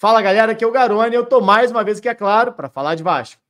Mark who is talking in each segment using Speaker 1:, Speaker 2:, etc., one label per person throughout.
Speaker 1: Fala galera, aqui é o Garone, eu tô mais uma vez que é claro para falar de Vasco.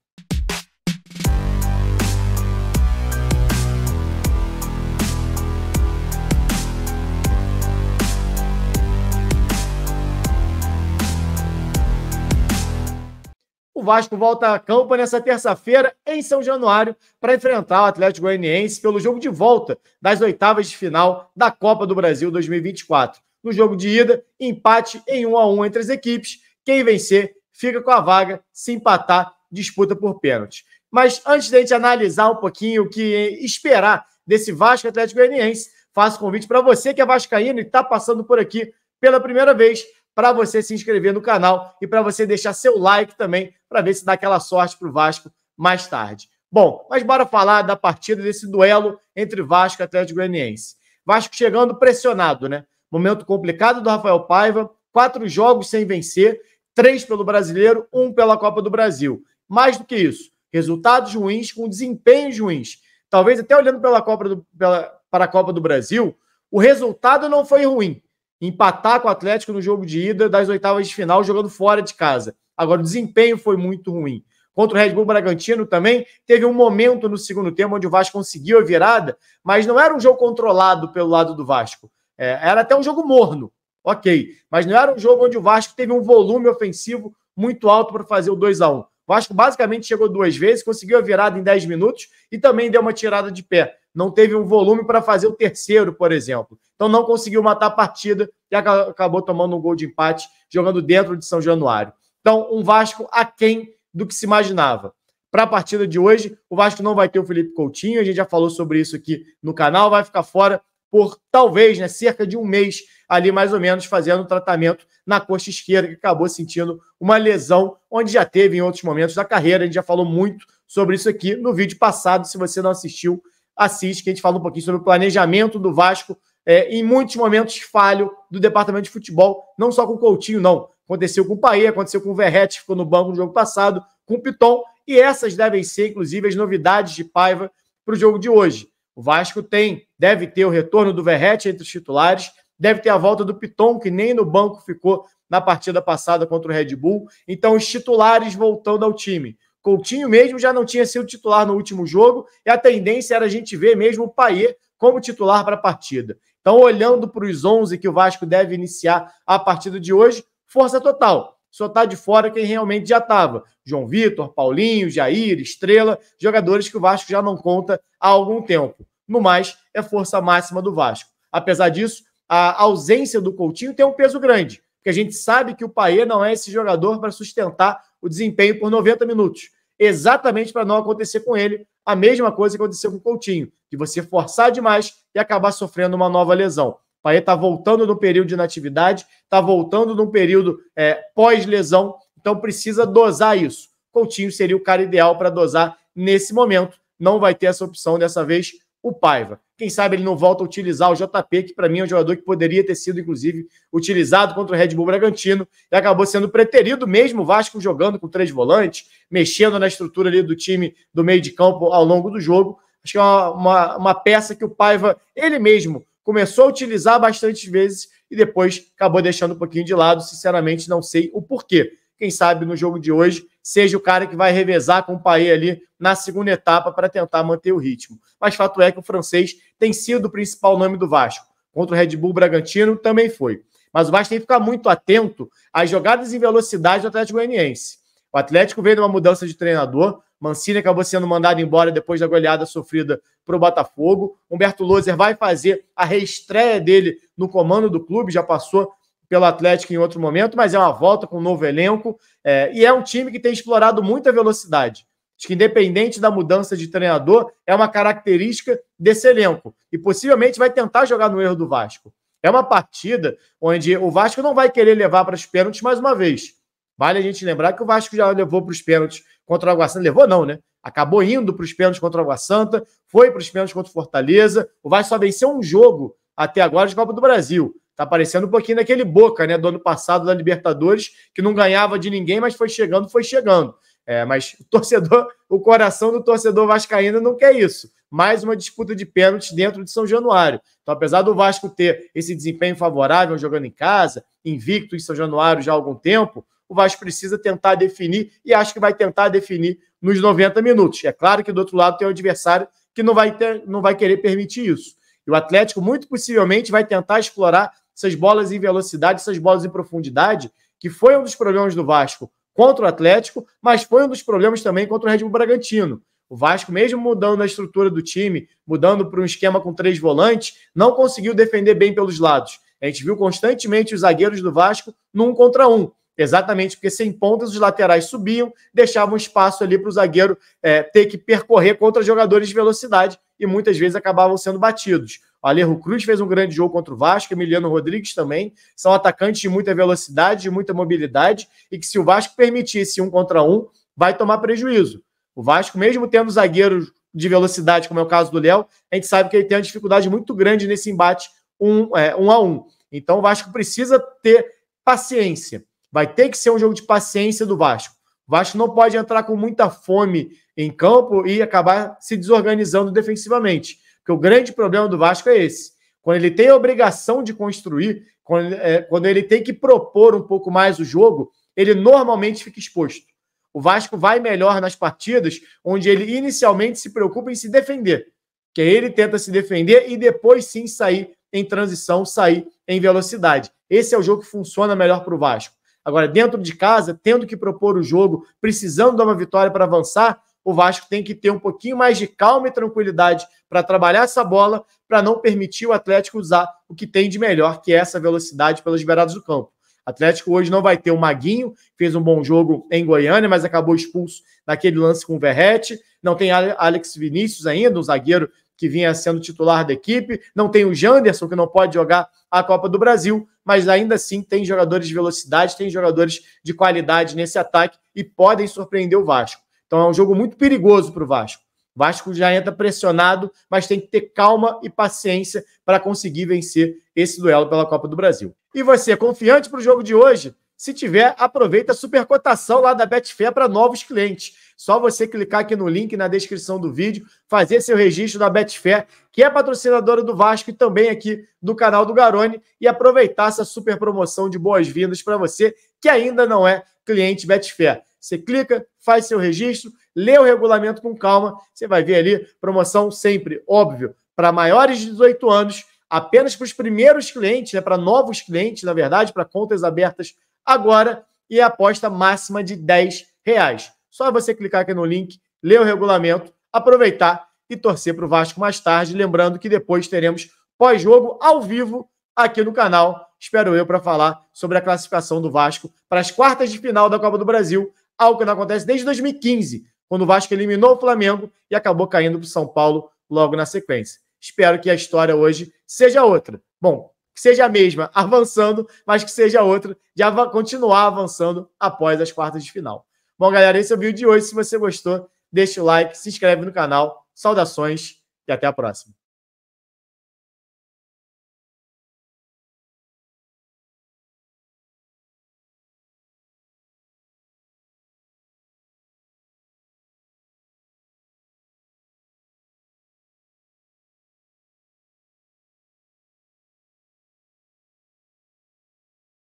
Speaker 1: O Vasco volta a campo nessa terça-feira em São Januário para enfrentar o Atlético Goianiense pelo jogo de volta das oitavas de final da Copa do Brasil 2024 no jogo de ida, empate em 1 um a 1 um entre as equipes. Quem vencer fica com a vaga, se empatar, disputa por pênalti. Mas antes da gente analisar um pouquinho o que esperar desse Vasco Atlético Goianiense, faço convite para você que é vascaíno e está passando por aqui pela primeira vez, para você se inscrever no canal e para você deixar seu like também, para ver se dá aquela sorte para o Vasco mais tarde. Bom, mas bora falar da partida desse duelo entre Vasco e Atlético Goianiense. Vasco chegando pressionado, né? Momento complicado do Rafael Paiva, quatro jogos sem vencer, três pelo Brasileiro, um pela Copa do Brasil. Mais do que isso, resultados ruins com desempenhos ruins. Talvez até olhando pela Copa do, pela, para a Copa do Brasil, o resultado não foi ruim. Empatar com o Atlético no jogo de ida das oitavas de final, jogando fora de casa. Agora, o desempenho foi muito ruim. Contra o Red Bull Bragantino também, teve um momento no segundo tempo onde o Vasco conseguiu a virada, mas não era um jogo controlado pelo lado do Vasco. É, era até um jogo morno, ok. Mas não era um jogo onde o Vasco teve um volume ofensivo muito alto para fazer o 2 a 1 um. O Vasco basicamente chegou duas vezes, conseguiu a virada em 10 minutos e também deu uma tirada de pé. Não teve um volume para fazer o terceiro, por exemplo. Então não conseguiu matar a partida e acabou tomando um gol de empate jogando dentro de São Januário. Então, um Vasco aquém do que se imaginava. Para a partida de hoje, o Vasco não vai ter o Felipe Coutinho, a gente já falou sobre isso aqui no canal, vai ficar fora por talvez né, cerca de um mês ali, mais ou menos, fazendo tratamento na coxa esquerda, que acabou sentindo uma lesão, onde já teve em outros momentos da carreira. A gente já falou muito sobre isso aqui no vídeo passado. Se você não assistiu, assiste, que a gente fala um pouquinho sobre o planejamento do Vasco. É, em muitos momentos falho do departamento de futebol, não só com o Coutinho, não. Aconteceu com o Paia, aconteceu com o Verrete, ficou no banco no jogo passado, com o Piton, e essas devem ser, inclusive, as novidades de Paiva para o jogo de hoje. O Vasco tem, deve ter o retorno do Verrete entre os titulares, deve ter a volta do Piton, que nem no banco ficou na partida passada contra o Red Bull. Então, os titulares voltando ao time. Coutinho mesmo já não tinha sido titular no último jogo, e a tendência era a gente ver mesmo o Paier como titular para a partida. Então, olhando para os 11 que o Vasco deve iniciar a partida de hoje, força total. Só está de fora quem realmente já estava. João Vitor, Paulinho, Jair, Estrela, jogadores que o Vasco já não conta há algum tempo. No mais, é força máxima do Vasco. Apesar disso, a ausência do Coutinho tem um peso grande, porque a gente sabe que o Paê não é esse jogador para sustentar o desempenho por 90 minutos. Exatamente para não acontecer com ele a mesma coisa que aconteceu com o Coutinho, de você forçar demais e acabar sofrendo uma nova lesão. Paê está voltando no período de inatividade, está voltando num período é, pós-lesão, então precisa dosar isso. Coutinho seria o cara ideal para dosar nesse momento. Não vai ter essa opção dessa vez o Paiva. Quem sabe ele não volta a utilizar o JP, que para mim é um jogador que poderia ter sido, inclusive, utilizado contra o Red Bull Bragantino e acabou sendo preterido mesmo o Vasco jogando com três volantes, mexendo na estrutura ali do time do meio de campo ao longo do jogo. Acho que é uma, uma, uma peça que o Paiva, ele mesmo, começou a utilizar bastante vezes e depois acabou deixando um pouquinho de lado. Sinceramente, não sei o porquê. Quem sabe no jogo de hoje seja o cara que vai revezar com o Paê ali na segunda etapa para tentar manter o ritmo. Mas fato é que o francês tem sido o principal nome do Vasco. Contra o Red Bull Bragantino também foi. Mas o Vasco tem que ficar muito atento às jogadas em velocidade do Atlético Goianiense. O Atlético veio uma mudança de treinador. Mancini acabou sendo mandado embora depois da goleada sofrida para o Botafogo. Humberto Loser vai fazer a reestreia dele no comando do clube, já passou pelo Atlético em outro momento, mas é uma volta com um novo elenco. É, e é um time que tem explorado muita velocidade. Acho que, independente da mudança de treinador, é uma característica desse elenco. E possivelmente vai tentar jogar no erro do Vasco. É uma partida onde o Vasco não vai querer levar para os pênaltis mais uma vez. Vale a gente lembrar que o Vasco já levou para os pênaltis contra o Água Santa. Levou, não, né? Acabou indo para os pênaltis contra o Água Santa, foi para os pênaltis contra o Fortaleza. O Vasco só venceu um jogo até agora de Copa do Brasil. está parecendo um pouquinho daquele Boca, né, do ano passado da Libertadores, que não ganhava de ninguém, mas foi chegando, foi chegando. É, mas o torcedor, o coração do torcedor vascaíno não quer isso. Mais uma disputa de pênaltis dentro de São Januário. Então, apesar do Vasco ter esse desempenho favorável jogando em casa, invicto em São Januário já há algum tempo, o Vasco precisa tentar definir e acho que vai tentar definir nos 90 minutos. É claro que do outro lado tem um adversário que não vai, ter, não vai querer permitir isso. E o Atlético, muito possivelmente, vai tentar explorar essas bolas em velocidade, essas bolas em profundidade, que foi um dos problemas do Vasco contra o Atlético, mas foi um dos problemas também contra o Red Bull Bragantino. O Vasco, mesmo mudando a estrutura do time, mudando para um esquema com três volantes, não conseguiu defender bem pelos lados. A gente viu constantemente os zagueiros do Vasco num contra um. Exatamente, porque sem pontas os laterais subiam, deixavam espaço ali para o zagueiro é, ter que percorrer contra jogadores de velocidade e muitas vezes acabavam sendo batidos. O Alejo Cruz fez um grande jogo contra o Vasco, Emiliano Rodrigues também. São atacantes de muita velocidade, de muita mobilidade, e que se o Vasco permitisse um contra um, vai tomar prejuízo. O Vasco, mesmo tendo zagueiros de velocidade, como é o caso do Léo, a gente sabe que ele tem uma dificuldade muito grande nesse embate um, é, um a um. Então o Vasco precisa ter paciência. Vai ter que ser um jogo de paciência do Vasco. O Vasco não pode entrar com muita fome em campo e acabar se desorganizando defensivamente. Porque o grande problema do Vasco é esse. Quando ele tem a obrigação de construir, quando, é, quando ele tem que propor um pouco mais o jogo, ele normalmente fica exposto. O Vasco vai melhor nas partidas onde ele inicialmente se preocupa em se defender. Que ele tenta se defender e depois sim sair em transição, sair em velocidade. Esse é o jogo que funciona melhor para o Vasco. Agora, dentro de casa, tendo que propor o jogo, precisando de uma vitória para avançar, o Vasco tem que ter um pouquinho mais de calma e tranquilidade para trabalhar essa bola, para não permitir o Atlético usar o que tem de melhor, que é essa velocidade pelas beiradas do campo. Atlético hoje não vai ter o Maguinho, fez um bom jogo em Goiânia, mas acabou expulso naquele lance com o Verrete. Não tem Alex Vinícius ainda, um zagueiro que vinha sendo titular da equipe. Não tem o Janderson, que não pode jogar a Copa do Brasil, mas ainda assim tem jogadores de velocidade, tem jogadores de qualidade nesse ataque e podem surpreender o Vasco. Então é um jogo muito perigoso para o Vasco. O Vasco já entra pressionado, mas tem que ter calma e paciência para conseguir vencer esse duelo pela Copa do Brasil. E você, confiante para o jogo de hoje? Se tiver, aproveita a super cotação lá da Betfair para novos clientes. Só você clicar aqui no link na descrição do vídeo, fazer seu registro da Betfair, que é patrocinadora do Vasco e também aqui do canal do Garone, e aproveitar essa super promoção de boas-vindas para você que ainda não é cliente Betfair. Você clica, faz seu registro, lê o regulamento com calma, você vai ver ali promoção sempre, óbvio, para maiores de 18 anos, apenas para os primeiros clientes, né, para novos clientes, na verdade, para contas abertas agora e a aposta máxima de 10 reais. Só você clicar aqui no link, ler o regulamento, aproveitar e torcer para o Vasco mais tarde. Lembrando que depois teremos pós-jogo ao vivo aqui no canal, espero eu, para falar sobre a classificação do Vasco para as quartas de final da Copa do Brasil, algo que não acontece desde 2015, quando o Vasco eliminou o Flamengo e acabou caindo para o São Paulo logo na sequência. Espero que a história hoje seja outra. Bom, que seja a mesma avançando, mas que seja outra de av continuar avançando após as quartas de final. Bom, galera, esse é o vídeo de hoje. Se você gostou, deixa o like, se inscreve no canal. Saudações e até a próxima.